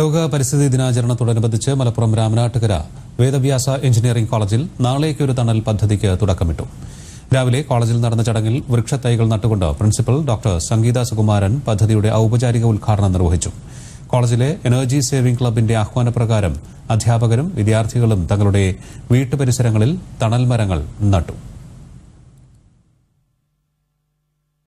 ലോക പരിസ്ഥിതി ദിനാചരണത്തോടനുബന്ധിച്ച് മലപ്പുറം രാമനാട്ടുകര വേദവ്യാസ എഞ്ചിനീയറിംഗ് കോളേജിൽ നാളേക്കൊരു തണൽ പദ്ധതിക്ക് തുടക്കമിട്ടു രാവിലെ കോളേജിൽ നടന്ന ചടങ്ങിൽ വൃക്ഷത്തൈകൾ നട്ടുകൊണ്ട് പ്രിൻസിപ്പൽ ഡോക്ടർ സംഗീത സുകുമാരൻ പദ്ധതിയുടെ ഔപചാരിക ഉദ്ഘാടനം നിർവഹിച്ചു കോളേജിലെ എനർജി സേവിംഗ് ക്ലബിന്റെ ആഹ്വാനപ്രകാരം അധ്യാപകരും വിദ്യാർത്ഥികളും തങ്ങളുടെ വീട്ടുപരിസരങ്ങളിൽ തണൽ മരങ്ങൾ നട്ടു